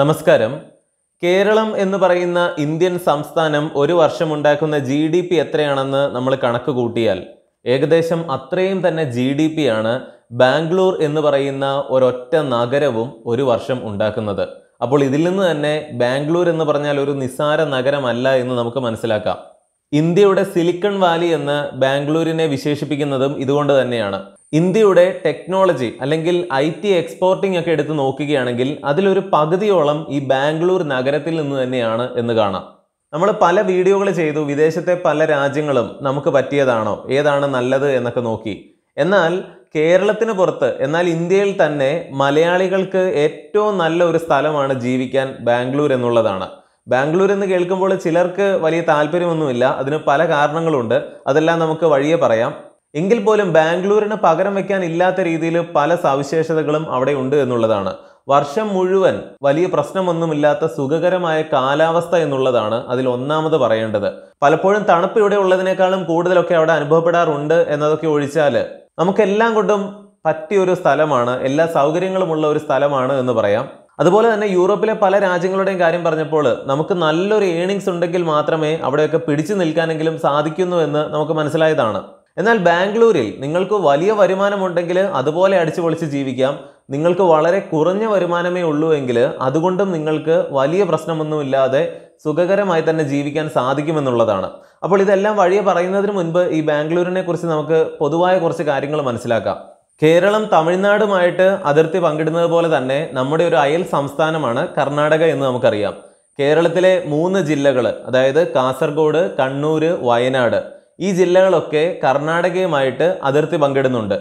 നമസ്കാരം കേരളം എന്ന് പറയുന്ന ഇന്ത്യൻ സംസ്ഥാനം ഒരു ഉണ്ടാക്കുന്ന ജി ഡി പി എത്രയാണെന്ന് നമ്മൾ കണക്ക് കൂട്ടിയാൽ ഏകദേശം അത്രയും തന്നെ ജി ഡി പി ആണ് ബാംഗ്ലൂർ എന്ന് പറയുന്ന ഒരൊറ്റ നഗരവും ഒരു വർഷം ഉണ്ടാക്കുന്നത് അപ്പോൾ ഇതിൽ നിന്ന് തന്നെ ബാംഗ്ലൂർ എന്ന് പറഞ്ഞാൽ ഒരു നിസാര നഗരമല്ല എന്ന് നമുക്ക് മനസ്സിലാക്കാം ഇന്ത്യയുടെ സിലിക്കൺ വാലി എന്ന് ബാംഗ്ലൂരിനെ വിശേഷിപ്പിക്കുന്നതും ഇതുകൊണ്ട് തന്നെയാണ് ഇന്ത്യയുടെ ടെക്നോളജി അല്ലെങ്കിൽ ഐ ടി എക്സ്പോർട്ടിംഗ് ഒക്കെ എടുത്ത് നോക്കുകയാണെങ്കിൽ അതിലൊരു പകുതിയോളം ഈ ബാംഗ്ലൂർ നഗരത്തിൽ നിന്ന് തന്നെയാണ് എന്ന് കാണാം നമ്മൾ പല വീഡിയോകൾ ചെയ്തു വിദേശത്തെ പല രാജ്യങ്ങളും നമുക്ക് പറ്റിയതാണോ ഏതാണ് നല്ലത് എന്നൊക്കെ നോക്കി എന്നാൽ കേരളത്തിന് പുറത്ത് എന്നാൽ ഇന്ത്യയിൽ തന്നെ മലയാളികൾക്ക് ഏറ്റവും നല്ല ഒരു സ്ഥലമാണ് ജീവിക്കാൻ ബാംഗ്ലൂർ എന്നുള്ളതാണ് ബാംഗ്ലൂർ എന്ന് കേൾക്കുമ്പോൾ ചിലർക്ക് വലിയ താല്പര്യമൊന്നുമില്ല അതിന് പല കാരണങ്ങളുണ്ട് അതെല്ലാം നമുക്ക് വഴിയെ പറയാം എങ്കിൽ പോലും ബാംഗ്ലൂരിന് പകരം വയ്ക്കാൻ ഇല്ലാത്ത രീതിയിൽ പല സവിശേഷതകളും അവിടെ ഉണ്ട് എന്നുള്ളതാണ് വർഷം മുഴുവൻ വലിയ പ്രശ്നമൊന്നുമില്ലാത്ത സുഖകരമായ കാലാവസ്ഥ എന്നുള്ളതാണ് അതിൽ ഒന്നാമത് പറയേണ്ടത് പലപ്പോഴും തണുപ്പ് ഇവിടെ ഉള്ളതിനേക്കാളും കൂടുതലൊക്കെ അവിടെ അനുഭവപ്പെടാറുണ്ട് എന്നതൊക്കെ ഒഴിച്ചാൽ നമുക്കെല്ലാം കൊണ്ടും പറ്റിയൊരു സ്ഥലമാണ് എല്ലാ സൗകര്യങ്ങളുമുള്ള ഒരു സ്ഥലമാണ് എന്ന് പറയാം അതുപോലെ തന്നെ യൂറോപ്പിലെ പല രാജ്യങ്ങളുടെയും കാര്യം പറഞ്ഞപ്പോൾ നമുക്ക് നല്ലൊരു ഏണിങ്സ് ഉണ്ടെങ്കിൽ മാത്രമേ അവിടെയൊക്കെ പിടിച്ചു നിൽക്കാനെങ്കിലും സാധിക്കുന്നു എന്ന് നമുക്ക് മനസ്സിലായതാണ് എന്നാൽ ബാംഗ്ലൂരിൽ നിങ്ങൾക്ക് വലിയ വരുമാനമുണ്ടെങ്കിൽ അതുപോലെ അടിച്ചു പൊളിച്ച് ജീവിക്കാം നിങ്ങൾക്ക് വളരെ കുറഞ്ഞ വരുമാനമേ ഉള്ളൂ എങ്കിൽ അതുകൊണ്ടും നിങ്ങൾക്ക് വലിയ പ്രശ്നമൊന്നുമില്ലാതെ സുഖകരമായി തന്നെ ജീവിക്കാൻ സാധിക്കുമെന്നുള്ളതാണ് അപ്പോൾ ഇതെല്ലാം വഴിയെ പറയുന്നതിന് മുൻപ് ഈ ബാംഗ്ലൂരിനെ കുറിച്ച് നമുക്ക് പൊതുവായ കുറച്ച് കാര്യങ്ങൾ മനസ്സിലാക്കാം കേരളം തമിഴ്നാടുമായിട്ട് അതിർത്തി പങ്കിടുന്നത് പോലെ തന്നെ നമ്മുടെ ഒരു അയൽ സംസ്ഥാനമാണ് കർണാടക എന്ന് നമുക്കറിയാം കേരളത്തിലെ മൂന്ന് ജില്ലകൾ അതായത് കാസർഗോഡ് കണ്ണൂർ വയനാട് ഈ ജില്ലകളൊക്കെ കർണാടകയുമായിട്ട് അതിർത്തി പങ്കിടുന്നുണ്ട്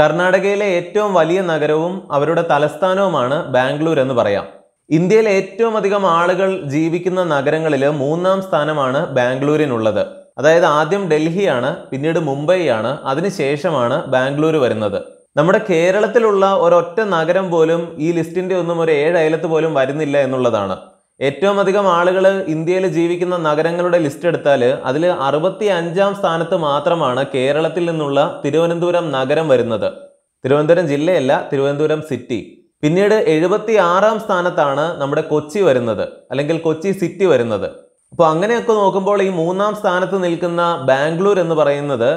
കർണാടകയിലെ ഏറ്റവും വലിയ നഗരവും അവരുടെ തലസ്ഥാനവുമാണ് ബാംഗ്ലൂർ എന്ന് പറയാം ഇന്ത്യയിലെ ഏറ്റവും അധികം ആളുകൾ ജീവിക്കുന്ന നഗരങ്ങളിൽ മൂന്നാം സ്ഥാനമാണ് ബാംഗ്ലൂരിനുള്ളത് അതായത് ആദ്യം ഡൽഹിയാണ് പിന്നീട് മുംബൈയാണ് അതിനുശേഷമാണ് ബാംഗ്ലൂർ വരുന്നത് നമ്മുടെ കേരളത്തിലുള്ള ഒരൊറ്റ നഗരം പോലും ഈ ലിസ്റ്റിന്റെ ഒന്നും ഒരു ഏഴ് അയലത്ത് പോലും വരുന്നില്ല എന്നുള്ളതാണ് ഏറ്റവും അധികം ആളുകൾ ഇന്ത്യയിൽ ജീവിക്കുന്ന നഗരങ്ങളുടെ ലിസ്റ്റ് എടുത്താൽ അതിൽ അറുപത്തി അഞ്ചാം സ്ഥാനത്ത് മാത്രമാണ് കേരളത്തിൽ നിന്നുള്ള തിരുവനന്തപുരം നഗരം വരുന്നത് തിരുവനന്തപുരം ജില്ലയല്ല തിരുവനന്തപുരം സിറ്റി പിന്നീട് എഴുപത്തി ആറാം സ്ഥാനത്താണ് നമ്മുടെ കൊച്ചി വരുന്നത് അല്ലെങ്കിൽ കൊച്ചി സിറ്റി വരുന്നത് അപ്പോൾ അങ്ങനെയൊക്കെ നോക്കുമ്പോൾ ഈ മൂന്നാം സ്ഥാനത്ത് നിൽക്കുന്ന ബാംഗ്ലൂർ എന്ന് പറയുന്നത്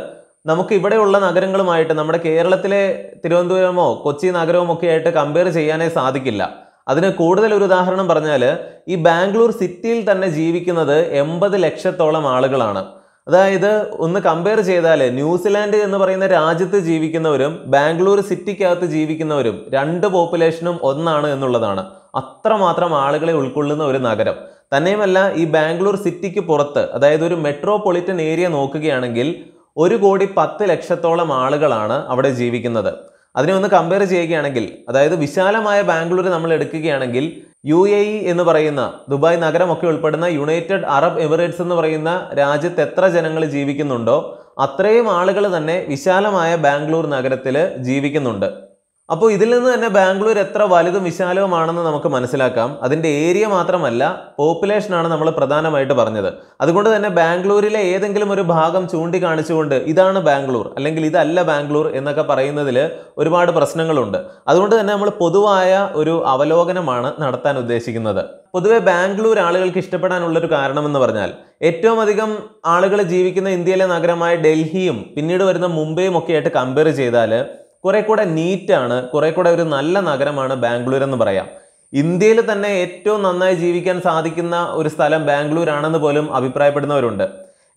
നമുക്ക് ഇവിടെയുള്ള നഗരങ്ങളുമായിട്ട് നമ്മുടെ കേരളത്തിലെ തിരുവനന്തപുരമോ കൊച്ചി നഗരവും ഒക്കെ ആയിട്ട് കമ്പയർ ചെയ്യാനേ സാധിക്കില്ല അതിന് കൂടുതൽ ഒരു ഉദാഹരണം പറഞ്ഞാൽ ഈ ബാംഗ്ലൂർ സിറ്റിയിൽ തന്നെ ജീവിക്കുന്നത് എൺപത് ലക്ഷത്തോളം ആളുകളാണ് അതായത് ഒന്ന് കമ്പയർ ചെയ്താൽ ന്യൂസിലാൻഡ് എന്ന് പറയുന്ന രാജ്യത്ത് ജീവിക്കുന്നവരും ബാംഗ്ലൂർ സിറ്റിക്കകത്ത് ജീവിക്കുന്നവരും രണ്ട് പോപ്പുലേഷനും ഒന്നാണ് എന്നുള്ളതാണ് അത്രമാത്രം ആളുകളെ ഉൾക്കൊള്ളുന്ന ഒരു നഗരം തന്നെയുമല്ല ഈ ബാംഗ്ലൂർ സിറ്റിക്ക് പുറത്ത് അതായത് ഒരു മെട്രോപൊളിറ്റൻ ഏരിയ നോക്കുകയാണെങ്കിൽ ഒരു കോടി പത്ത് ലക്ഷത്തോളം ആളുകളാണ് അവിടെ ജീവിക്കുന്നത് അതിനെ ഒന്ന് കമ്പയർ ചെയ്യുകയാണെങ്കിൽ അതായത് വിശാലമായ ബാംഗ്ലൂർ നമ്മൾ എടുക്കുകയാണെങ്കിൽ യു എ ഇ e എന്ന് പറയുന്ന ദുബായ് നഗരമൊക്കെ ഉൾപ്പെടുന്ന യുണൈറ്റഡ് അറബ് എമിറേറ്റ്സ് എന്ന് പറയുന്ന രാജ്യത്ത് എത്ര ജനങ്ങൾ ജീവിക്കുന്നുണ്ടോ അത്രയും ആളുകൾ തന്നെ വിശാലമായ ബാംഗ്ലൂർ നഗരത്തിൽ ജീവിക്കുന്നുണ്ട് അപ്പോൾ ഇതിൽ നിന്ന് തന്നെ ബാംഗ്ലൂർ എത്ര വലുതും വിശാലവുമാണെന്ന് നമുക്ക് മനസ്സിലാക്കാം അതിൻ്റെ ഏരിയ മാത്രമല്ല പോപ്പുലേഷനാണ് നമ്മൾ പ്രധാനമായിട്ട് പറഞ്ഞത് അതുകൊണ്ട് തന്നെ ബാംഗ്ലൂരിലെ ഏതെങ്കിലും ഒരു ഭാഗം ചൂണ്ടിക്കാണിച്ചുകൊണ്ട് ഇതാണ് ബാംഗ്ലൂർ അല്ലെങ്കിൽ ഇതല്ല ബാംഗ്ലൂർ എന്നൊക്കെ പറയുന്നതിൽ ഒരുപാട് പ്രശ്നങ്ങളുണ്ട് അതുകൊണ്ട് തന്നെ നമ്മൾ പൊതുവായ ഒരു അവലോകനമാണ് നടത്താൻ ഉദ്ദേശിക്കുന്നത് പൊതുവെ ബാംഗ്ലൂർ ആളുകൾക്ക് ഇഷ്ടപ്പെടാനുള്ളൊരു കാരണമെന്ന് പറഞ്ഞാൽ ഏറ്റവും അധികം ആളുകൾ ജീവിക്കുന്ന ഇന്ത്യയിലെ നഗരമായ ഡൽഹിയും പിന്നീട് വരുന്ന മുംബൈയും ഒക്കെ ആയിട്ട് കമ്പയർ ചെയ്താൽ കുറെ കൂടെ നീറ്റാണ് കുറെ കൂടെ ഒരു നല്ല നഗരമാണ് ബാംഗ്ലൂർ എന്ന് പറയാം ഇന്ത്യയിൽ തന്നെ ഏറ്റവും നന്നായി ജീവിക്കാൻ സാധിക്കുന്ന ഒരു സ്ഥലം ബാംഗ്ലൂർ ആണെന്ന് പോലും അഭിപ്രായപ്പെടുന്നവരുണ്ട്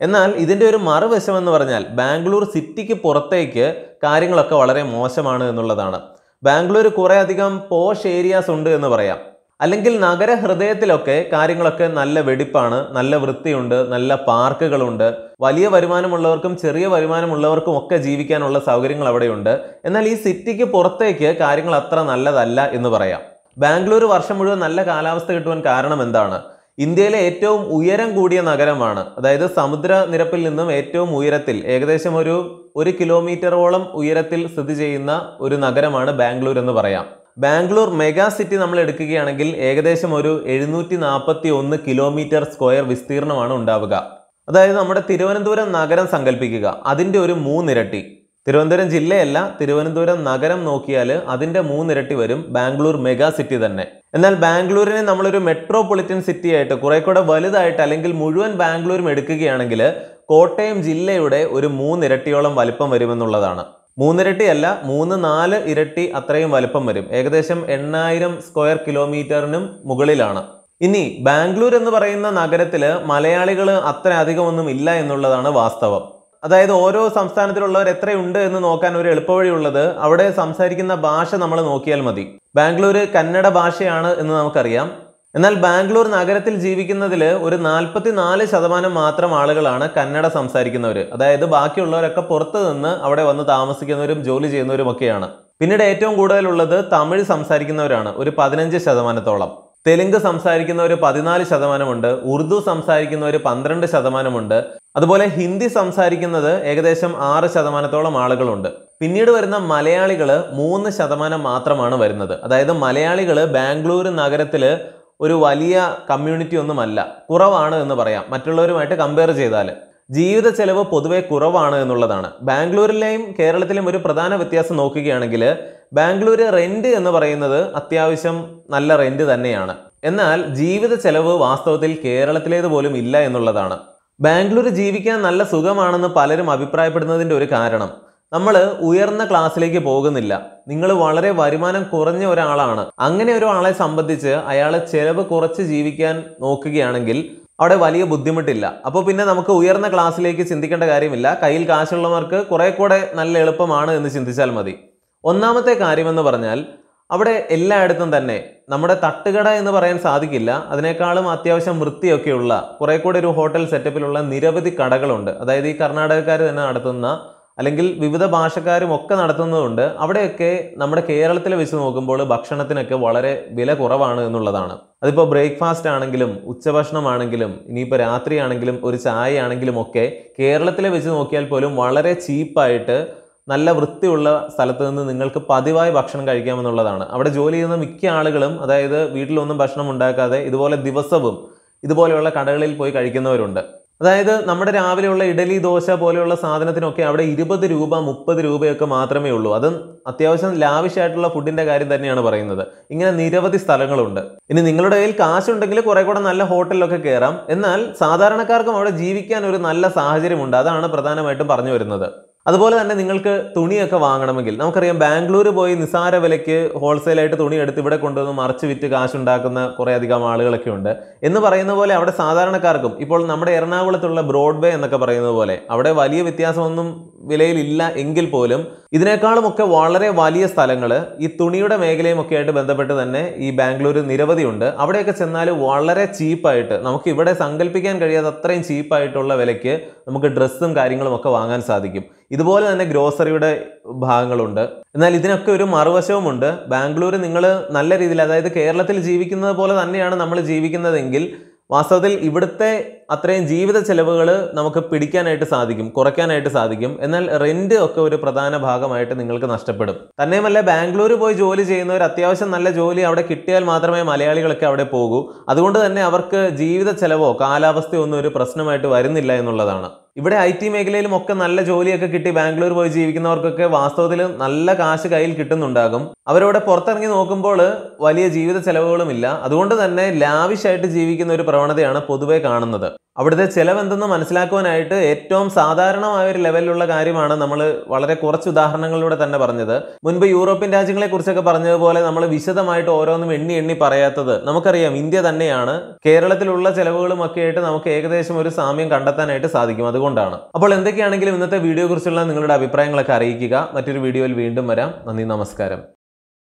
എന്നാൽ ഇതിൻ്റെ ഒരു മറുവശം എന്ന് പറഞ്ഞാൽ ബാംഗ്ലൂർ സിറ്റിക്ക് പുറത്തേക്ക് കാര്യങ്ങളൊക്കെ വളരെ മോശമാണ് എന്നുള്ളതാണ് ബാംഗ്ലൂർ കുറേയധികം അധികം പോഷ് ഏരിയാസ് ഉണ്ട് എന്ന് പറയാം അല്ലെങ്കിൽ നഗര ഹൃദയത്തിലൊക്കെ കാര്യങ്ങളൊക്കെ നല്ല വെടിപ്പാണ് നല്ല വൃത്തിയുണ്ട് നല്ല പാർക്കുകളുണ്ട് വലിയ വരുമാനമുള്ളവർക്കും ചെറിയ വരുമാനമുള്ളവർക്കും ഒക്കെ ജീവിക്കാനുള്ള സൗകര്യങ്ങൾ അവിടെയുണ്ട് എന്നാൽ ഈ സിറ്റിക്ക് പുറത്തേക്ക് കാര്യങ്ങൾ അത്ര നല്ലതല്ല എന്ന് പറയാം ബാംഗ്ലൂർ വർഷം മുഴുവൻ നല്ല കാലാവസ്ഥ കിട്ടുവാൻ കാരണം എന്താണ് ഇന്ത്യയിലെ ഏറ്റവും ഉയരം കൂടിയ നഗരമാണ് അതായത് സമുദ്രനിരപ്പിൽ നിന്നും ഏറ്റവും ഉയരത്തിൽ ഏകദേശം ഒരു ഒരു കിലോമീറ്ററോളം ഉയരത്തിൽ സ്ഥിതി ചെയ്യുന്ന ഒരു നഗരമാണ് ബാംഗ്ലൂർ എന്ന് പറയാം ബാംഗ്ലൂർ മെഗാ സിറ്റി നമ്മൾ എടുക്കുകയാണെങ്കിൽ ഏകദേശം ഒരു എഴുന്നൂറ്റി നാൽപ്പത്തി ഒന്ന് കിലോമീറ്റർ സ്ക്വയർ വിസ്തീർണമാണ് ഉണ്ടാവുക അതായത് നമ്മുടെ തിരുവനന്തപുരം നഗരം സങ്കല്പിക്കുക അതിൻ്റെ ഒരു മൂന്നിരട്ടി തിരുവനന്തപുരം ജില്ലയല്ല തിരുവനന്തപുരം നഗരം നോക്കിയാൽ അതിൻ്റെ മൂന്നിരട്ടി വരും ബാംഗ്ലൂർ മെഗാ സിറ്റി തന്നെ എന്നാൽ ബാംഗ്ലൂരിനെ നമ്മളൊരു മെട്രോപൊളിറ്റൻ സിറ്റി ആയിട്ട് കുറെ കൂടെ വലുതായിട്ട് അല്ലെങ്കിൽ മുഴുവൻ ബാംഗ്ലൂരും എടുക്കുകയാണെങ്കിൽ കോട്ടയം ജില്ലയുടെ ഒരു മൂന്നിരട്ടിയോളം വലിപ്പം വരുമെന്നുള്ളതാണ് മൂന്നിരട്ടി അല്ല മൂന്ന് നാല് ഇരട്ടി അത്രയും വലിപ്പം വരും ഏകദേശം എണ്ണായിരം സ്ക്വയർ കിലോമീറ്ററിനും മുകളിലാണ് ഇനി ബാംഗ്ലൂർ എന്ന് പറയുന്ന നഗരത്തിൽ മലയാളികൾ അത്ര അധികമൊന്നും ഇല്ല എന്നുള്ളതാണ് വാസ്തവം അതായത് ഓരോ സംസ്ഥാനത്തിലുള്ളവർ എത്രയുണ്ട് എന്ന് നോക്കാൻ ഒരു എളുപ്പവഴിയുള്ളത് അവിടെ സംസാരിക്കുന്ന ഭാഷ നമ്മൾ നോക്കിയാൽ മതി ബാംഗ്ലൂർ കന്നഡ ഭാഷയാണ് എന്ന് നമുക്കറിയാം എന്നാൽ ബാംഗ്ലൂർ നഗരത്തിൽ ജീവിക്കുന്നതിൽ ഒരു നാല് ശതമാനം മാത്രം ആളുകളാണ് കന്നഡ സംസാരിക്കുന്നവർ അതായത് ബാക്കിയുള്ളവരൊക്കെ പുറത്തു നിന്ന് അവിടെ വന്ന് താമസിക്കുന്നവരും ജോലി ചെയ്യുന്നവരും ഒക്കെയാണ് പിന്നീട് ഏറ്റവും കൂടുതലുള്ളത് തമിഴ് സംസാരിക്കുന്നവരാണ് ഒരു പതിനഞ്ച് ശതമാനത്തോളം തെലുങ്ക് സംസാരിക്കുന്നവർ പതിനാല് ശതമാനമുണ്ട് ഉറുദു സംസാരിക്കുന്നവർ പന്ത്രണ്ട് ശതമാനമുണ്ട് അതുപോലെ ഹിന്ദി സംസാരിക്കുന്നത് ഏകദേശം ആറ് ശതമാനത്തോളം ആളുകളുണ്ട് പിന്നീട് വരുന്ന മലയാളികൾ മൂന്ന് ശതമാനം മാത്രമാണ് വരുന്നത് അതായത് മലയാളികൾ ബാംഗ്ലൂർ നഗരത്തിൽ ഒരു വലിയ കമ്മ്യൂണിറ്റി ഒന്നുമല്ല കുറവാണ് എന്ന് പറയാം മറ്റുള്ളവരുമായിട്ട് കമ്പയർ ചെയ്താൽ ജീവിത ചെലവ് പൊതുവെ കുറവാണ് എന്നുള്ളതാണ് ബാംഗ്ലൂരിലെയും കേരളത്തിലെയും ഒരു പ്രധാന വ്യത്യാസം നോക്കുകയാണെങ്കിൽ ബാംഗ്ലൂർ റെന്റ് എന്ന് പറയുന്നത് അത്യാവശ്യം നല്ല റെന്റ് തന്നെയാണ് എന്നാൽ ജീവിത ചെലവ് വാസ്തവത്തിൽ കേരളത്തിലേത് പോലും ഇല്ല എന്നുള്ളതാണ് ബാംഗ്ലൂർ ജീവിക്കാൻ നല്ല സുഖമാണെന്ന് പലരും അഭിപ്രായപ്പെടുന്നതിൻ്റെ ഒരു കാരണം നമ്മൾ ഉയർന്ന ക്ലാസ്സിലേക്ക് പോകുന്നില്ല നിങ്ങൾ വളരെ വരുമാനം കുറഞ്ഞ ഒരാളാണ് അങ്ങനെ ഒരാളെ സംബന്ധിച്ച് അയാൾ ചെലവ് കുറച്ച് ജീവിക്കാൻ നോക്കുകയാണെങ്കിൽ അവിടെ വലിയ ബുദ്ധിമുട്ടില്ല അപ്പോൾ പിന്നെ നമുക്ക് ഉയർന്ന ക്ലാസ്സിലേക്ക് ചിന്തിക്കേണ്ട കാര്യമില്ല കയ്യിൽ കാശുള്ളവർക്ക് കുറേ കൂടെ നല്ല എളുപ്പമാണ് എന്ന് ചിന്തിച്ചാൽ മതി ഒന്നാമത്തെ കാര്യമെന്ന് പറഞ്ഞാൽ അവിടെ എല്ലായിടത്തും തന്നെ നമ്മുടെ തട്ടുകട എന്ന് പറയാൻ സാധിക്കില്ല അതിനേക്കാളും അത്യാവശ്യം വൃത്തിയൊക്കെയുള്ള കുറേ കൂടെ ഒരു ഹോട്ടൽ സെറ്റപ്പിലുള്ള നിരവധി കടകളുണ്ട് അതായത് ഈ കർണാടകക്കാർ തന്നെ നടത്തുന്ന അല്ലെങ്കിൽ വിവിധ ഭാഷക്കാരും ഒക്കെ നടത്തുന്നതുകൊണ്ട് അവിടെയൊക്കെ നമ്മുടെ കേരളത്തിലെ വെച്ച് നോക്കുമ്പോൾ ഭക്ഷണത്തിനൊക്കെ വളരെ വില കുറവാണ് എന്നുള്ളതാണ് അതിപ്പോൾ ബ്രേക്ക്ഫാസ്റ്റ് ആണെങ്കിലും ഉച്ചഭക്ഷണമാണെങ്കിലും ഇനിയിപ്പോൾ രാത്രിയാണെങ്കിലും ഒരു ചായയാണെങ്കിലും ഒക്കെ കേരളത്തിലെ വെച്ച് നോക്കിയാൽ പോലും വളരെ ചീപ്പായിട്ട് നല്ല വൃത്തിയുള്ള സ്ഥലത്ത് നിന്ന് നിങ്ങൾക്ക് പതിവായി ഭക്ഷണം കഴിക്കാമെന്നുള്ളതാണ് അവിടെ ജോലി ചെയ്യുന്ന മിക്ക ആളുകളും അതായത് വീട്ടിലൊന്നും ഭക്ഷണം ഉണ്ടാക്കാതെ ഇതുപോലെ ദിവസവും ഇതുപോലെയുള്ള കടകളിൽ പോയി കഴിക്കുന്നവരുണ്ട് അതായത് നമ്മുടെ രാവിലെയുള്ള ഇഡലി ദോശ പോലെയുള്ള സാധനത്തിനൊക്കെ അവിടെ ഇരുപത് രൂപ മുപ്പത് രൂപയൊക്കെ മാത്രമേ ഉള്ളൂ അതും അത്യാവശ്യം ലാവിഷായിട്ടുള്ള ഫുഡിൻ്റെ കാര്യം തന്നെയാണ് പറയുന്നത് ഇങ്ങനെ നിരവധി സ്ഥലങ്ങളുണ്ട് ഇനി നിങ്ങളുടെ കയ്യിൽ കാശുണ്ടെങ്കിൽ കുറെ കൂടെ നല്ല ഹോട്ടലിലൊക്കെ കയറാം എന്നാൽ സാധാരണക്കാർക്കും അവിടെ ജീവിക്കാൻ ഒരു നല്ല സാഹചര്യമുണ്ട് അതാണ് പ്രധാനമായിട്ടും പറഞ്ഞു വരുന്നത് അതുപോലെ തന്നെ നിങ്ങൾക്ക് തുണിയൊക്കെ വാങ്ങണമെങ്കിൽ നമുക്കറിയാം ബാംഗ്ലൂർ പോയി നിസാര വിലയ്ക്ക് ഹോൾസെയിലായിട്ട് തുണി എടുത്ത് ഇവിടെ കൊണ്ടുവന്ന് മറിച്ച് വിറ്റ് കാശുണ്ടാക്കുന്ന കുറേയധികം ആളുകളൊക്കെ ഉണ്ട് എന്ന് പറയുന്ന പോലെ അവിടെ സാധാരണക്കാർക്കും ഇപ്പോൾ നമ്മുടെ എറണാകുളത്തുള്ള ബ്രോഡ്വേ എന്നൊക്കെ പറയുന്നത് പോലെ അവിടെ വലിയ വ്യത്യാസമൊന്നും വിലയിലില്ല എങ്കിൽ പോലും ഇതിനേക്കാളും ഒക്കെ വളരെ വലിയ സ്ഥലങ്ങൾ ഈ തുണിയുടെ മേഖലയും ഒക്കെ ആയിട്ട് ബന്ധപ്പെട്ട് തന്നെ ഈ ബാംഗ്ലൂർ നിരവധിയുണ്ട് അവിടെയൊക്കെ ചെന്നാൽ വളരെ ചീപ്പായിട്ട് നമുക്ക് ഇവിടെ സങ്കല്പിക്കാൻ കഴിയാത്ത അത്രയും ചീപ്പായിട്ടുള്ള വിലയ്ക്ക് നമുക്ക് ഡ്രസ്സും കാര്യങ്ങളും ഒക്കെ വാങ്ങാൻ സാധിക്കും ഇതുപോലെ തന്നെ ഗ്രോസറിയുടെ ഭാഗങ്ങളുണ്ട് എന്നാൽ ഇതിനൊക്കെ ഒരു മറുവശവുമുണ്ട് ബാംഗ്ലൂർ നിങ്ങൾ നല്ല രീതിയിൽ അതായത് കേരളത്തിൽ ജീവിക്കുന്നത് പോലെ തന്നെയാണ് നമ്മൾ ജീവിക്കുന്നതെങ്കിൽ വാസ്തവത്തിൽ ഇവിടുത്തെ അത്രയും ജീവിത ചെലവുകൾ നമുക്ക് പിടിക്കാനായിട്ട് സാധിക്കും കുറയ്ക്കാനായിട്ട് സാധിക്കും എന്നാൽ റെൻറ്റ് ഒക്കെ ഒരു പ്രധാന ഭാഗമായിട്ട് നിങ്ങൾക്ക് നഷ്ടപ്പെടും തന്നെയുമല്ല ബാംഗ്ലൂർ പോയി ജോലി ചെയ്യുന്നവർ അത്യാവശ്യം നല്ല ജോലി അവിടെ കിട്ടിയാൽ മാത്രമേ മലയാളികളൊക്കെ അവിടെ പോകൂ അതുകൊണ്ട് തന്നെ അവർക്ക് ജീവിത ചെലവോ കാലാവസ്ഥയോ ഒന്നും ഒരു പ്രശ്നമായിട്ട് വരുന്നില്ല എന്നുള്ളതാണ് ഇവിടെ ഐ ടി മേഖലയിലും ഒക്കെ നല്ല ജോലിയൊക്കെ കിട്ടി ബാംഗ്ലൂർ പോയി ജീവിക്കുന്നവർക്കൊക്കെ വാസ്തവത്തിൽ നല്ല കാശ് കയ്യിൽ കിട്ടുന്നുണ്ടാകും അവരവിടെ പുറത്തിറങ്ങി നോക്കുമ്പോൾ വലിയ ജീവിത ഇല്ല അതുകൊണ്ട് തന്നെ ലാവിഷായിട്ട് ജീവിക്കുന്ന ഒരു പ്രവണതയാണ് പൊതുവെ കാണുന്നത് അവിടുത്തെ ചിലവെന്തെന്ന് മനസ്സിലാക്കുവാനായിട്ട് ഏറ്റവും സാധാരണമായ ഒരു ലെവലിലുള്ള കാര്യമാണ് നമ്മൾ വളരെ കുറച്ച് ഉദാഹരണങ്ങളിലൂടെ തന്നെ പറഞ്ഞത് മുൻപ് യൂറോപ്യൻ രാജ്യങ്ങളെ കുറിച്ചൊക്കെ പറഞ്ഞതുപോലെ നമ്മൾ വിശദമായിട്ട് ഓരോന്നും എണ്ണി എണ്ണി പറയാത്തത് നമുക്കറിയാം ഇന്ത്യ തന്നെയാണ് കേരളത്തിലുള്ള ഒക്കെ ആയിട്ട് നമുക്ക് ഏകദേശം ഒരു സാമ്യം കണ്ടെത്താനായിട്ട് സാധിക്കും അതുകൊണ്ടാണ് അപ്പോൾ എന്തൊക്കെയാണെങ്കിലും ഇന്നത്തെ കുറിച്ചുള്ള നിങ്ങളുടെ അഭിപ്രായങ്ങളൊക്കെ അറിയിക്കുക മറ്റൊരു വീഡിയോയിൽ വീണ്ടും വരാം നന്ദി നമസ്കാരം